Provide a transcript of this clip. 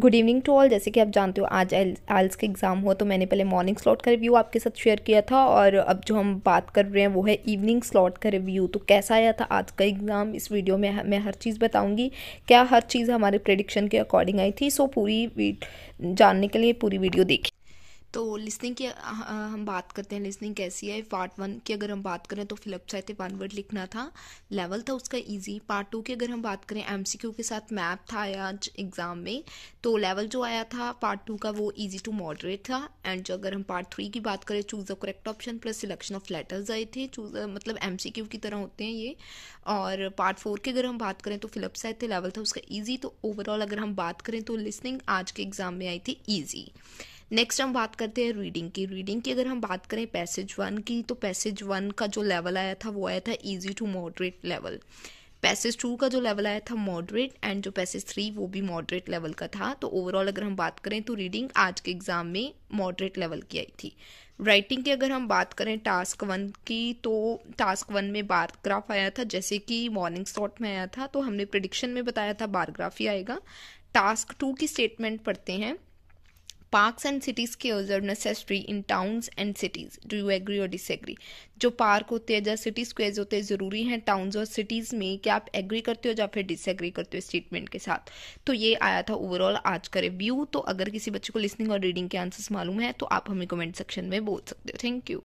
good evening to all जैसे कि आप जानते हो आज आइल्स का एग्ज़ाम हुआ तो मैंने पहले मॉर्निंग स्लॉट का रिव्यू आपके साथ शेयर किया था और अब जो हम बात कर रहे हैं वो है इवनिंग स्लॉट का रिव्यू तो कैसा आया था आज का एग्ज़ाम इस वीडियो में मैं हर चीज़ बताऊंगी क्या हर चीज़ हमारे प्रडिक्शन के अकॉर्डिंग आई थी सो पूरी जानने के लिए पूरी वीडियो देखी तो लिसनिंग की हम बात करते हैं लिसनिंग कैसी है पार्ट वन की अगर हम बात करें तो फिलिप साहित्य वन वर्ड लिखना था लेवल था उसका इजी पार्ट टू की अगर हम बात करें एमसीक्यू के साथ मैप था आज एग्ज़ाम में तो लेवल जो आया था पार्ट टू का वो इजी टू मॉडरेट था एंड जो अगर हम पार्ट थ्री की बात करें choose the correct option plus selection of letters आए थे चूज मतलब एम की तरह होते हैं ये और पार्ट फोर की अगर हम बात करें तो फिलिप थे लेवल था उसका ईजी तो ओवरऑल अगर हम बात करें तो लिसनिंग आज के एग्ज़ाम में आई थी ईजी नेक्स्ट हम बात करते हैं रीडिंग की रीडिंग की अगर हम बात करें पैसेज वन की तो पैसेज वन का जो लेवल आया था वो आया था easy to moderate level passage two का जो लेवल आया था मॉडरेट एंड जो पैसेज थ्री वो भी मॉडरेट लेवल का था तो ओवरऑल अगर हम बात करें तो रीडिंग आज के एग्ज़ाम में मॉडरेट लेवल की आई थी राइटिंग की अगर हम बात करें टास्क वन की तो टास्क वन में बार ग्राफ आया था जैसे कि मॉर्निंग स्लॉट में आया था तो हमने प्रडिक्शन में बताया था बार ग्राफ ही आएगा टास्क टू की स्टेटमेंट पढ़ते हैं पार्क्स एंड सिटीज़ के observe necessary in towns and cities do you agree और डिसएग्री जो पार्क होते हैं जैसे सिटी स्क्वेयर्स होते हैं ज़रूरी हैं टाउन्स और सिटीज़ में क्या आप एग्री करते हो या फिर डिसएग्री करते हो स्टेटमेंट के साथ तो ये आया था ओवरऑल आज का रिव्यू तो अगर किसी बच्चे को लिसनिंग और रीडिंग के आंसर्स मालूम है तो आप हमें कमेंट सेक्शन में बोल सकते हो थैंक यू